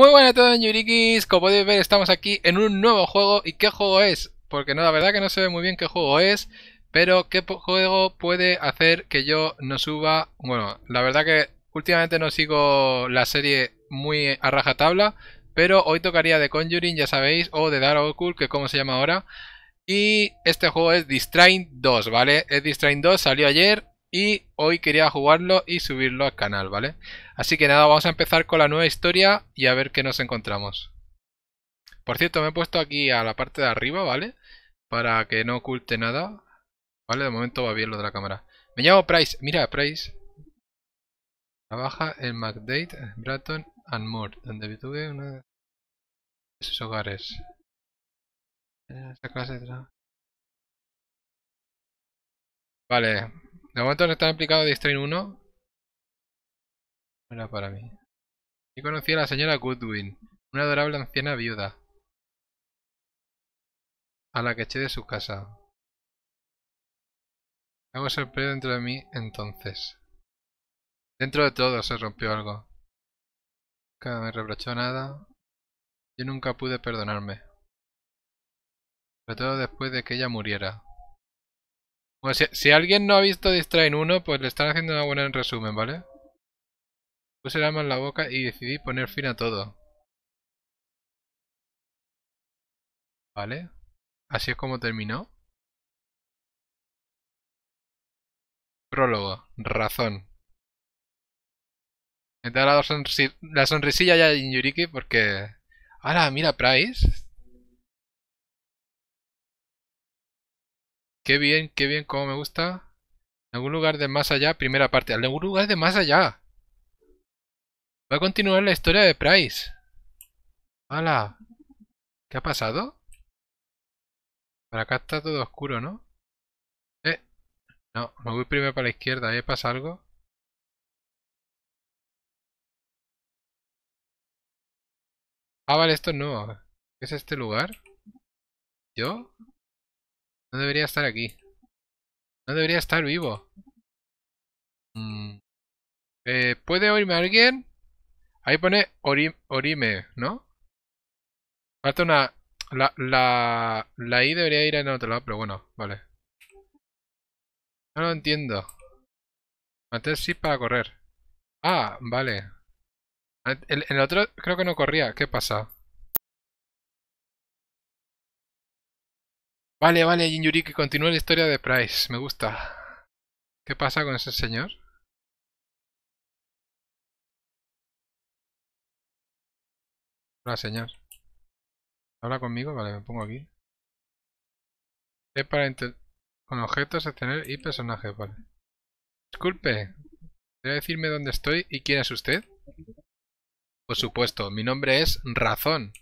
Muy buenas a todos Yurikis, como podéis ver estamos aquí en un nuevo juego ¿Y qué juego es? Porque no, la verdad que no se ve muy bien qué juego es Pero qué juego puede hacer que yo no suba Bueno, la verdad que últimamente no sigo la serie muy a rajatabla Pero hoy tocaría de Conjuring, ya sabéis, o de Dark Occult, que como se llama ahora y este juego es Distrain 2, ¿vale? Es Distrain 2, salió ayer y hoy quería jugarlo y subirlo al canal, ¿vale? Así que nada, vamos a empezar con la nueva historia y a ver qué nos encontramos. Por cierto, me he puesto aquí a la parte de arriba, ¿vale? Para que no oculte nada. Vale, de momento va bien lo de la cámara. Me llamo Price. Mira, Price. Trabaja en McDade, Bratton and Moore, donde tuve uno de sus hogares. Eh, Esta clase de Vale, de momento no están implicado Distrain 1. No era para mí. Y conocí a la señora Goodwin, una adorable anciana viuda. A la que eché de su casa. Algo se dentro de mí entonces. Dentro de todo se rompió algo. Nunca me reprochó nada. Yo nunca pude perdonarme. Sobre todo después de que ella muriera. Bueno, si, alguien no ha visto Distrain 1, pues le están haciendo una buena en resumen, ¿vale? Puse el arma en la boca y decidí poner fin a todo. ¿Vale? Así es como terminó. Prólogo. Razón. Me da la, la sonrisilla ya de Yuriki porque... ¡Hala! Mira, Price. qué bien, qué bien, cómo me gusta. En algún lugar de más allá, primera parte. En algún lugar de más allá. Va a continuar la historia de Price. ¡Hala! ¿Qué ha pasado? Por acá está todo oscuro, ¿no? Eh. No, me voy primero para la izquierda. Ahí pasa algo. Ah, vale, esto nuevo. ¿Qué es este lugar? ¿Yo? No debería estar aquí. No debería estar vivo. Mm. Eh, ¿Puede oírme alguien? Ahí pone orime, ¿no? Falta una... La, la, la I debería ir en otro lado, pero bueno, vale. No lo entiendo. Mateo sí para correr. Ah, vale. En el otro creo que no corría. ¿Qué pasa? Vale, vale, que continúa la historia de Price. Me gusta. ¿Qué pasa con ese señor? Hola, señor. ¿Habla conmigo? Vale, me pongo aquí. Es para con objetos, tener y personajes, vale. Disculpe, ¿debe decirme dónde estoy y quién es usted? Por supuesto, mi nombre es Razón.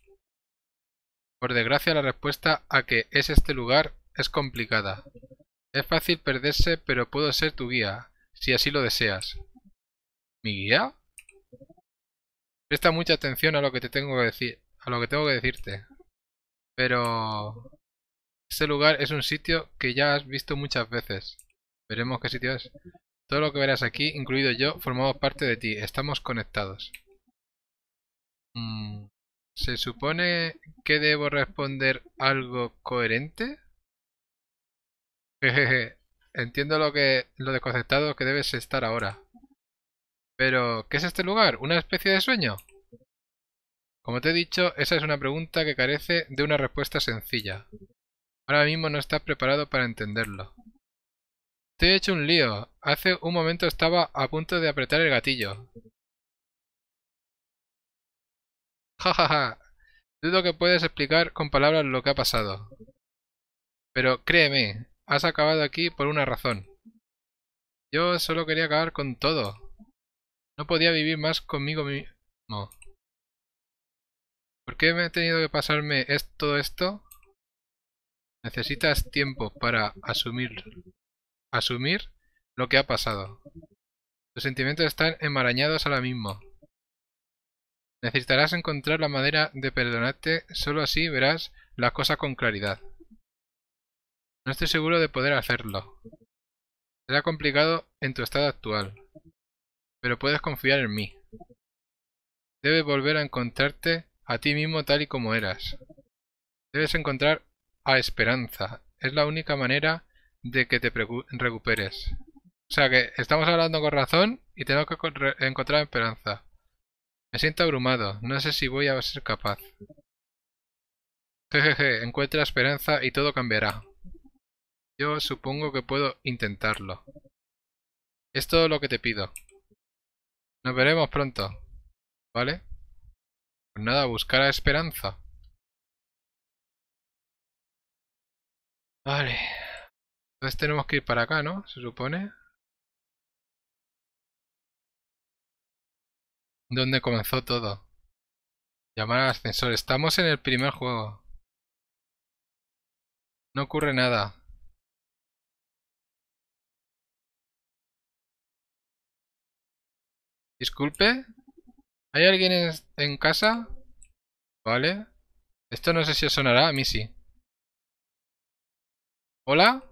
Por desgracia la respuesta a que es este lugar es complicada. Es fácil perderse, pero puedo ser tu guía, si así lo deseas. ¿Mi guía? Presta mucha atención a lo que te tengo que decir, a lo que tengo que decirte. Pero este lugar es un sitio que ya has visto muchas veces. Veremos qué sitio es. Todo lo que verás aquí, incluido yo, formamos parte de ti. Estamos conectados. Mm. ¿Se supone que debo responder algo coherente? Jejeje, entiendo lo que lo desconcertado que debes estar ahora. Pero, ¿qué es este lugar? ¿Una especie de sueño? Como te he dicho, esa es una pregunta que carece de una respuesta sencilla. Ahora mismo no estás preparado para entenderlo. Te he hecho un lío. Hace un momento estaba a punto de apretar el gatillo ja. Dudo que puedes explicar con palabras lo que ha pasado. Pero créeme, has acabado aquí por una razón. Yo solo quería acabar con todo. No podía vivir más conmigo mismo. ¿Por qué me he tenido que pasarme todo esto? Necesitas tiempo para asumir, asumir lo que ha pasado. Tus sentimientos están enmarañados ahora mismo. Necesitarás encontrar la manera de perdonarte, solo así verás la cosa con claridad. No estoy seguro de poder hacerlo. Será complicado en tu estado actual, pero puedes confiar en mí. Debes volver a encontrarte a ti mismo tal y como eras. Debes encontrar a esperanza. Es la única manera de que te recuperes. O sea que estamos hablando con razón y tenemos que encontrar esperanza. Me siento abrumado, no sé si voy a ser capaz. Jejeje, encuentra esperanza y todo cambiará. Yo supongo que puedo intentarlo. Es todo lo que te pido. Nos veremos pronto. ¿Vale? Pues nada, buscar a Esperanza. Vale. Entonces tenemos que ir para acá, ¿no? Se supone. donde comenzó todo. Llamar al ascensor. Estamos en el primer juego. No ocurre nada. Disculpe. ¿Hay alguien en, casa? Vale. Esto no sé si sonará, a mí sí. ¿Hola?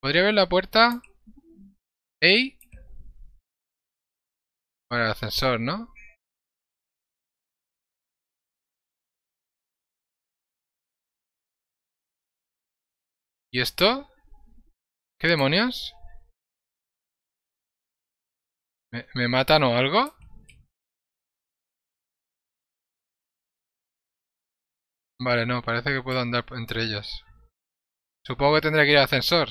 ¿Podría ver la puerta? ¿Ey? Para el ascensor, ¿no? ¿Y esto? ¿Qué demonios? ¿Me, me matan o algo? Vale, no, parece que puedo andar entre ellos. Supongo que tendré que ir al ascensor.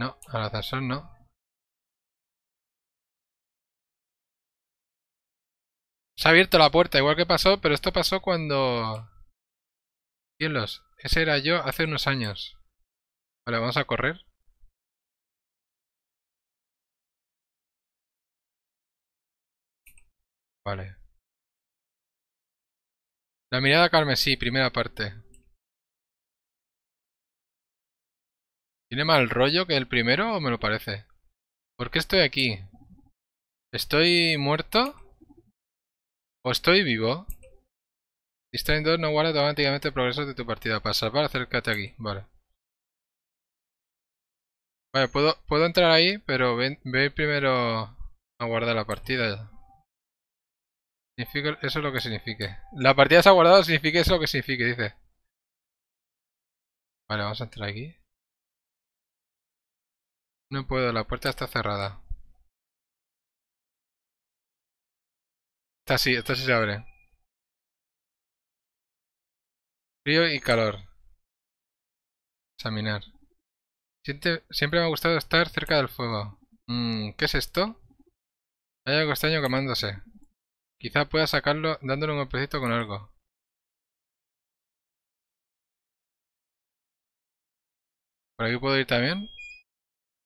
No, al ascensor no. Se ha abierto la puerta, igual que pasó, pero esto pasó cuando... los...? ese era yo hace unos años. Vale, vamos a correr. Vale. La mirada carmesí, primera parte. ¿Tiene mal rollo que el primero o me lo parece? ¿Por qué estoy aquí? ¿Estoy muerto? ¿O estoy vivo? Distrain 2 no guarda automáticamente el progreso de tu partida. Para salvar, acércate aquí. Vale. Vale, puedo, entrar ahí, pero ve primero a guardar la partida. eso es lo que signifique. La partida se ha guardado, significa eso lo que significa, dice. Vale, vamos a entrar aquí. No puedo, la puerta está cerrada. Esta sí, esta sí se abre. Frío y calor. Examinar. siempre me ha gustado estar cerca del fuego. Mm, ¿Qué es esto? Hay algo extraño quemándose. Quizá pueda sacarlo dándole un golpecito con algo. ¿Por aquí puedo ir también?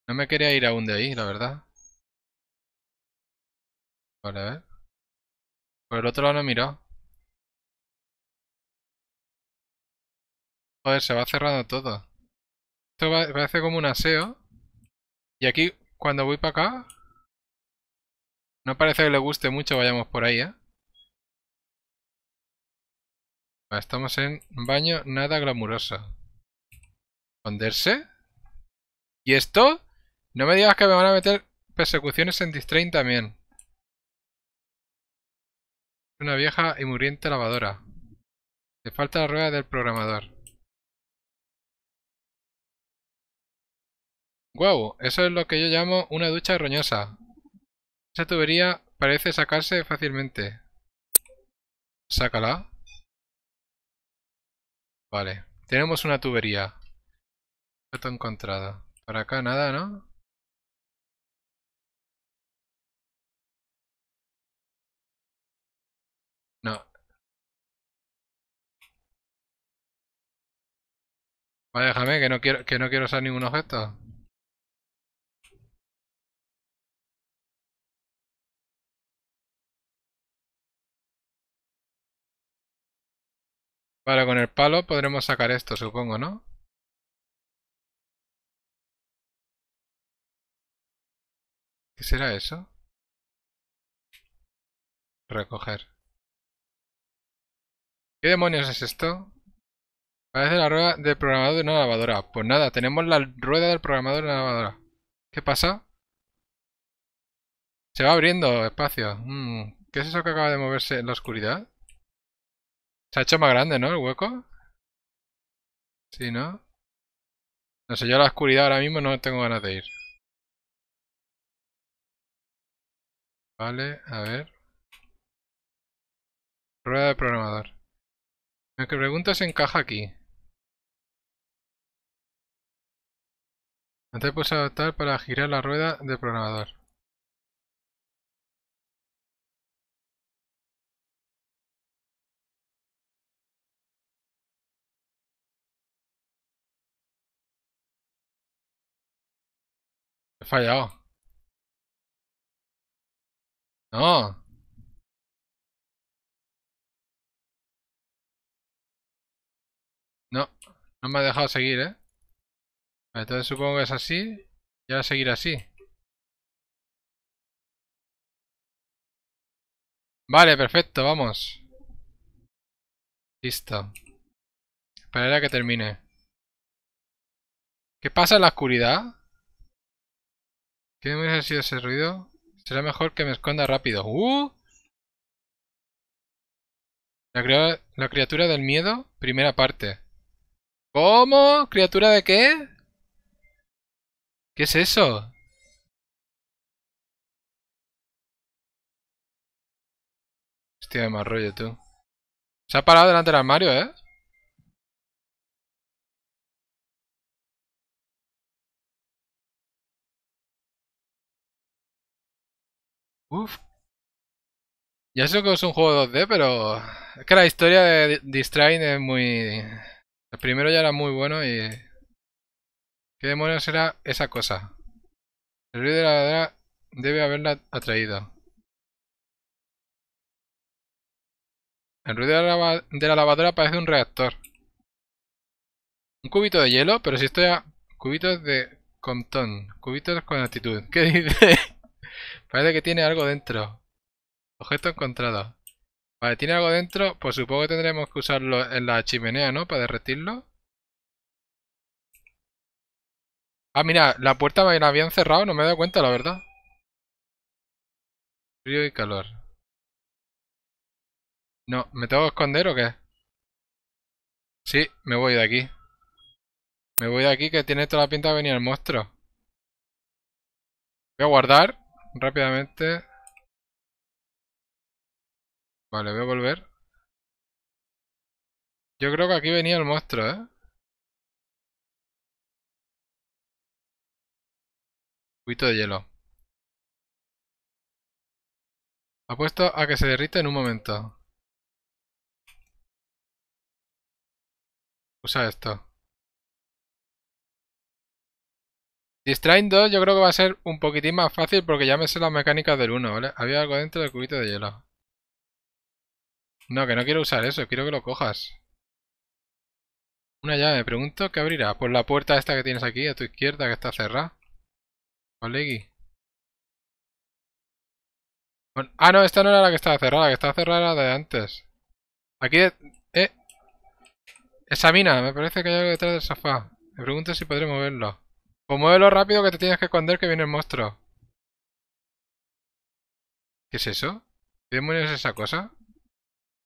No me quería ir aún de ahí, la verdad. Vale, a ver. Por el otro lado no he mirado. Joder, se va cerrando todo. Esto va, parece como un aseo. Y aquí, cuando voy para acá... No parece que le guste mucho vayamos por ahí, ¿eh? estamos en un baño nada glamuroso. ¿Esconderse? ¿Y esto? No me digas que me van a meter persecuciones en Distrain también. Una vieja y muriente lavadora. Le falta la rueda del programador. Wow, eso es lo que yo llamo una ducha roñosa. Esa tubería parece sacarse fácilmente. Sácala. Vale, tenemos una tubería. Esto encontrado. Para acá nada, ¿no? Vale, déjame, que no quiero, que no quiero usar ningún objeto. Vale, con el palo podremos sacar esto, supongo, ¿no? ¿Qué será eso? Recoger. ¿Qué demonios es esto? Parece la rueda del programador de una lavadora. Pues nada, tenemos la rueda del programador de una lavadora. ¿Qué pasa? Se va abriendo espacio. Mm, ¿Qué es eso que acaba de moverse en la oscuridad? Se ha hecho más grande, ¿no? El hueco. Sí, ¿no? No sé, yo la oscuridad ahora mismo no tengo ganas de ir. Vale, a ver. Rueda del programador. Lo que pregunto se encaja aquí. Antes puedes adaptar para girar la rueda del programador. He No. No, no me ha dejado seguir, ¿eh? Entonces supongo que es así. Ya va a seguir así. Vale, perfecto, vamos. Listo. Esperaré a que termine. ¿Qué pasa en la oscuridad? ¿Qué me sido ese ruido? Será mejor que me esconda rápido. ¡Uh! la criatura del miedo, primera parte. ¿Cómo? ¿Criatura de qué? ¿Qué es eso? Hostia, de más rollo, tú. Se ha parado delante del armario, ¿eh? Uf. Ya sé que es un juego 2D, pero... Es que la historia de Distrain es muy... El primero ya era muy bueno y... ¿Qué demonios será esa cosa? El ruido de la lavadora debe haberla atraído. El ruido de la, lavadora parece un reactor. Un cubito de hielo, pero si estoy a... Cubitos de contón, Cubitos con actitud. ¿Qué dice? parece que tiene algo dentro. Objeto encontrado. Vale, tiene algo dentro. Pues supongo que tendremos que usarlo en la chimenea, ¿no? Para derretirlo. Ah, mira, la puerta me la habían cerrado, no me he dado cuenta, la verdad. Frío y calor. No, ¿me tengo que esconder o qué? Sí, me voy de aquí. Me voy de aquí que tiene toda la pinta de venir el monstruo. Voy a guardar rápidamente. Vale, voy a volver. Yo creo que aquí venía el monstruo, ¿eh? Cubito de hielo. Apuesto a que se derrite en un momento. Usa esto. Distrain yo creo que va a ser un poquitín más fácil porque ya me sé las mecánicas del 1, ¿vale? Había algo dentro del cubito de hielo. No, que no quiero usar eso, quiero que lo cojas. Una llave, me pregunto, ¿qué abrirá? Pues la puerta esta que tienes aquí a tu izquierda que está cerrada ah, no, esta no era la que estaba cerrada. que estaba cerrada de antes. Aquí... eh. Esa mina. Me parece que hay algo detrás del sofá. Me pregunto si podré moverlo. Pues muévelo rápido que te tienes que esconder que viene el monstruo. ¿Qué es eso? ¿Qué demonios esa cosa?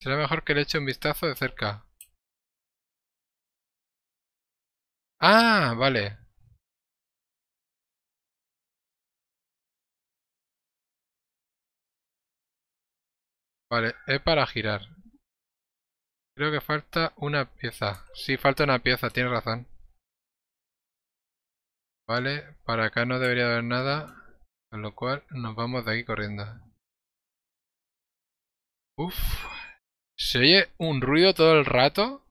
Será mejor que le eche un vistazo de cerca. Ah, vale. Vale, es para girar. Creo que falta una pieza. Sí, falta una pieza, tienes razón. Vale, para acá no debería haber nada, con lo cual nos vamos de aquí corriendo. Uf, se oye un ruido todo el rato.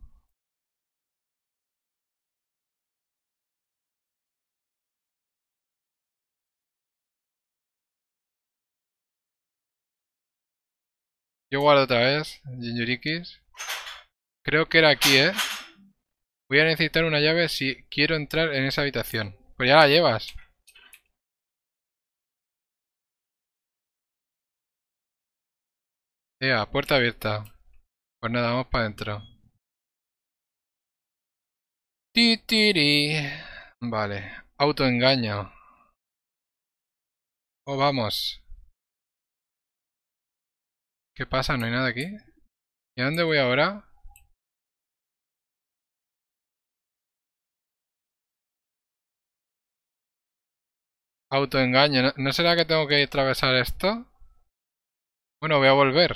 Yo guardo otra vez, Jinjurikis. Creo que era aquí, ¿eh? Voy a necesitar una llave si quiero entrar en esa habitación. Pues ya la llevas. Ya, puerta abierta. Pues nada, vamos para adentro. Titiri. Vale, autoengaño. Oh, vamos. ¿Qué pasa? ¿No hay nada aquí? ¿Y a dónde voy ahora? Autoengaño. ¿No, será que tengo que atravesar esto? Bueno, voy a volver.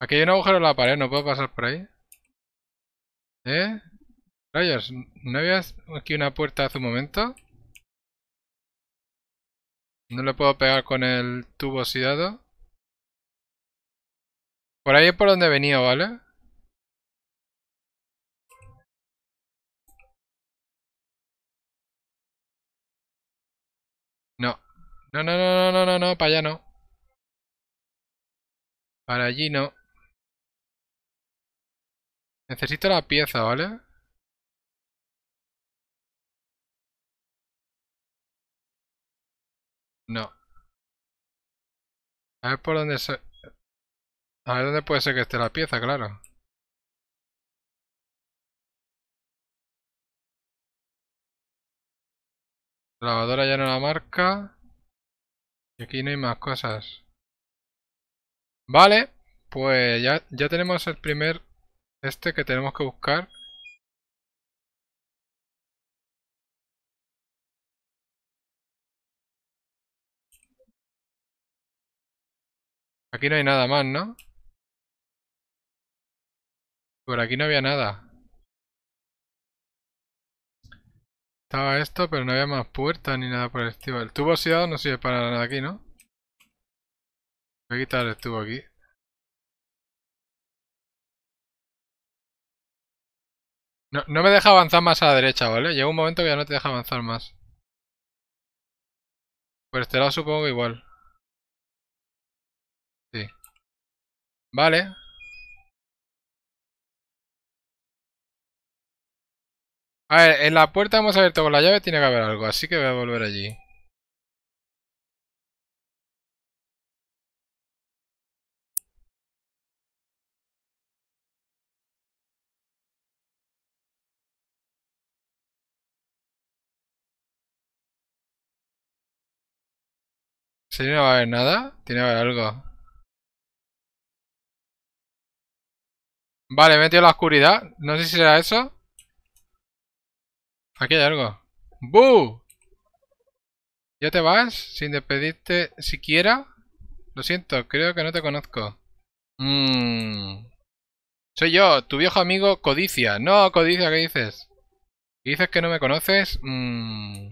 Aquí hay un agujero en la pared, no puedo pasar por ahí. ¿Eh? Rayos, ¿no había aquí una puerta hace un momento? No le puedo pegar con el tubo oxidado. Por ahí es por donde venía, ¿vale? No. No, no, no, no, no, no, no, para allá no. Para allí no. Necesito la pieza, ¿vale? No. A ver por dónde se... A ver dónde puede ser que esté la pieza, claro. Lavadora ya no la marca. Y aquí no hay más cosas. Vale, pues ya, ya tenemos el primer este que tenemos que buscar. Aquí no hay nada más, ¿no? Por aquí no había nada. Estaba esto, pero no había más puertas ni nada por el estilo. El tubo oxidado no sirve para nada aquí, ¿no? Voy a quitar el tubo aquí. No, me deja avanzar más a la derecha, ¿vale? Llega un momento que ya no te deja avanzar más. Por este lado supongo que igual. Vale. A ver, en la puerta hemos abierto con la llave, tiene que haber algo, así que voy a volver allí. Si no va a haber nada, tiene que haber algo. Vale, he metido la oscuridad. No sé si será eso. Aquí hay algo. ¡Bu! ¿Ya te vas? Sin despedirte siquiera. Lo siento, creo que no te conozco. Mmm. Soy yo, tu viejo amigo Codicia. No, Codicia, ¿qué dices? ¿Dices que no me conoces? Mmm.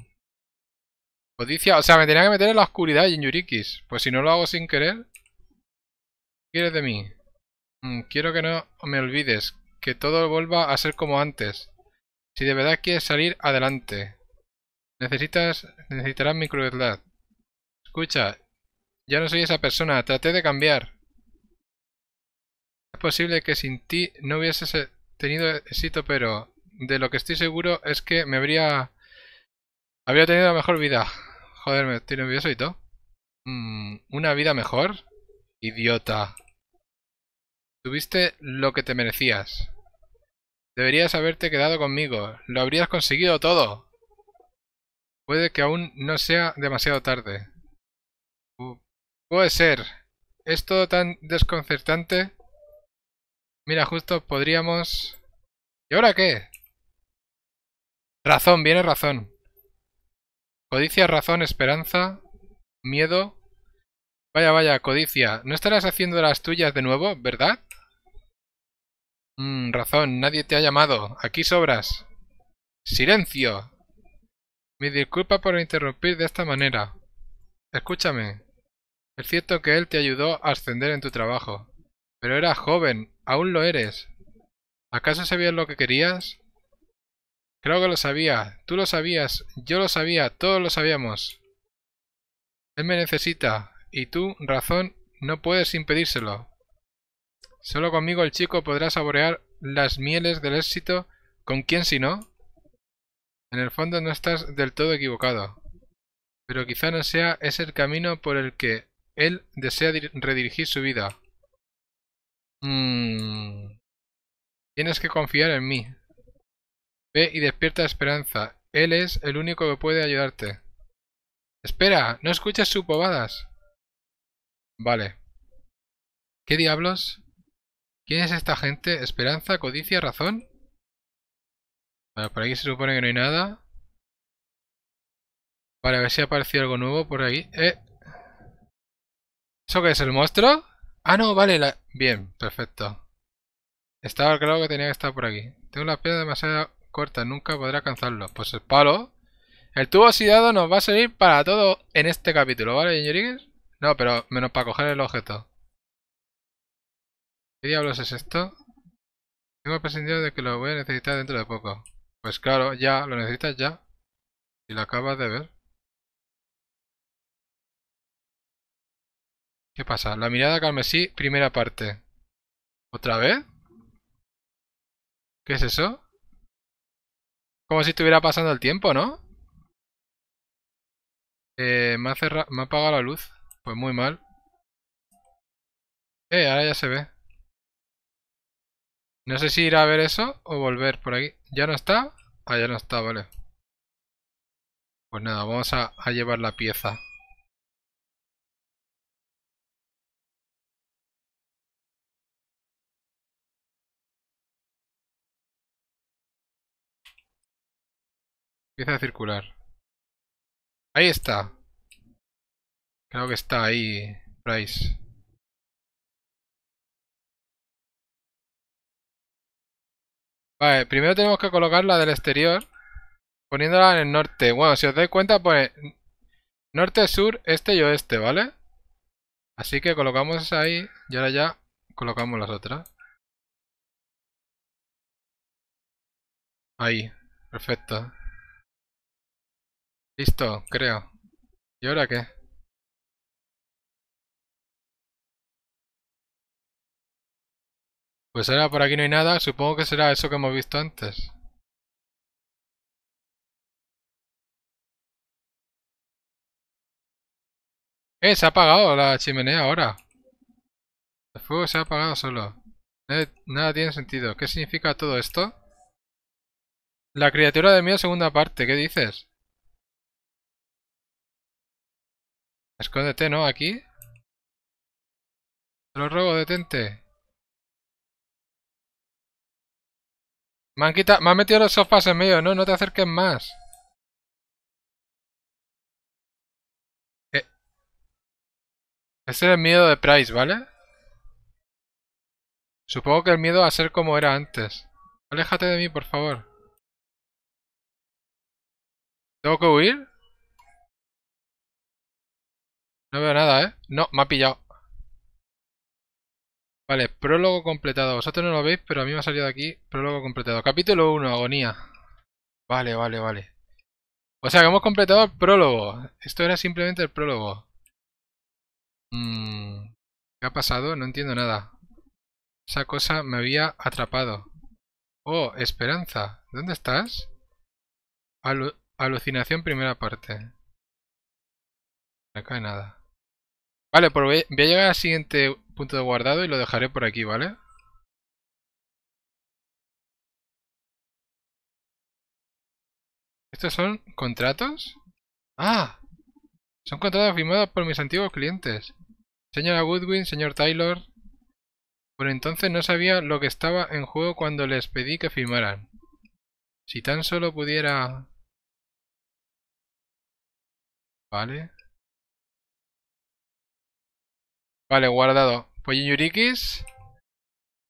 Codicia, o sea, me tenía que meter en la oscuridad, Yurikis. Pues si no lo hago sin querer. ¿Qué quieres de mí? Mm, quiero que no me olvides, que todo vuelva a ser como antes. Si de verdad quieres salir adelante, necesitas necesitarás mi crueldad. Escucha, ya no soy esa persona, traté de cambiar. Es posible que sin ti no hubiese tenido éxito, pero de lo que estoy seguro es que me habría habría tenido la mejor vida. Joder, me estoy nervioso y todo. Mm, ¿Una vida mejor? Idiota. Tuviste lo que te merecías. Deberías haberte quedado conmigo. Lo habrías conseguido todo. Puede que aún no sea demasiado tarde. puede ser. Es todo tan desconcertante. Mira, justo podríamos... ¿Y ahora qué? Razón, viene razón. Codicia, razón, esperanza, miedo. Vaya, vaya, codicia. ¿No estarás haciendo las tuyas de nuevo, verdad? Mm, razón, nadie te ha llamado. Aquí sobras. ¡Silencio! Me disculpa por interrumpir de esta manera. Escúchame. Es cierto que él te ayudó a ascender en tu trabajo. Pero eras joven, aún lo eres. ¿Acaso sabías lo que querías? Creo que lo sabía. Tú lo sabías, yo lo sabía, todos lo sabíamos. Él me necesita, y tú, razón, no puedes impedírselo. Solo conmigo el chico podrá saborear las mieles del éxito. ¿Con quién si no? En el fondo no estás del todo equivocado. Pero quizá no sea ese el camino por el que él desea redirigir su vida. Mm. Tienes que confiar en mí. Ve y despierta esperanza. Él es el único que puede ayudarte. Espera, no escuches sus bobadas. Vale. ¿Qué diablos? ¿Quién es esta gente? ¿Esperanza? ¿Codicia? ¿Razón? Bueno, por aquí se supone que no hay nada. Vale, a ver si ha aparecido algo nuevo por aquí. ¿Eh? ¿Eso qué es? ¿El monstruo? Ah, no, vale. Bien, perfecto. Estaba claro que tenía que estar por aquí. Tengo la piedra demasiado corta, nunca podrá alcanzarlo. Pues el palo. El tubo oxidado nos va a servir para todo en este capítulo, ¿vale, señorigues? No, pero menos para coger el objeto. ¿Qué diablos es esto? Tengo prescindido de que lo voy a necesitar dentro de poco. Pues claro, ya, lo necesitas ya. Y lo acabas de ver. ¿Qué pasa? La mirada calmesí, primera parte. ¿Otra vez? ¿Qué es eso? Como si estuviera pasando el tiempo, ¿no? Eh, me, me ha apagado la luz. Pues muy mal. Eh, ahora ya se ve. No sé si ir a ver eso o volver por aquí. ¿Ya no está? Ah, ya no está, vale. Pues nada, vamos a, llevar la pieza. Pieza circular. Ahí está. Creo que está ahí, Price. Vale, primero tenemos que colocar la del exterior. Poniéndola en el norte. Bueno, si os dais cuenta, pone pues, norte, sur, este y oeste, ¿vale? Así que colocamos esa ahí y ahora ya colocamos las otras. Ahí, perfecto. Listo, creo. ¿Y ahora qué? Pues ahora por aquí no hay nada, supongo que será eso que hemos visto antes. ¡Eh! Se ha apagado la chimenea ahora. El fuego se ha apagado solo. Nada tiene sentido. ¿Qué significa todo esto? La criatura de mi segunda parte. ¿Qué dices? Escóndete, ¿no? ¿Aquí? Te lo ruego, detente. Me han quitado... Me han metido los sofás en medio. No, no te acerques más. Eh. Ese es el miedo de Price, ¿vale? Supongo que el miedo a ser como era antes. Aléjate de mí, por favor. ¿Tengo que huir? No veo nada, ¿eh? No, me ha pillado. Vale, prólogo completado. Vosotros no lo veis, pero a mí me ha salido aquí prólogo completado. Capítulo 1, agonía. Vale, vale, vale. O sea, que hemos completado el prólogo. Esto era simplemente el prólogo. Mm, ¿Qué ha pasado? No entiendo nada. Esa cosa me había atrapado. Oh, Esperanza. ¿Dónde estás? alucinación primera parte. No cae nada. Vale, pues voy a llegar al siguiente punto de guardado y lo dejaré por aquí, ¿vale? ¿Estos son contratos? ¡Ah! Son contratos firmados por mis antiguos clientes. Señora Woodwin, señor Taylor... Por entonces no sabía lo que estaba en juego cuando les pedí que firmaran. Si tan solo pudiera... Vale. Vale, guardado. Pues Yurikis.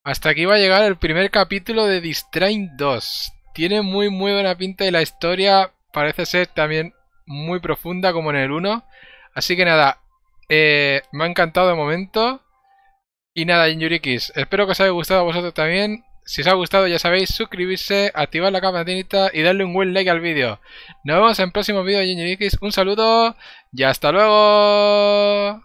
Hasta aquí va a llegar el primer capítulo de Distrain 2. Tiene muy muy buena pinta y la historia parece ser también muy profunda como en el 1. Así que nada, eh, me ha encantado de momento. Y nada, Yurikis, espero que os haya gustado a vosotros también. Si os ha gustado ya sabéis, suscribirse, activar la campanita y darle un buen like al vídeo. Nos vemos en el próximo vídeo Un saludo y hasta luego.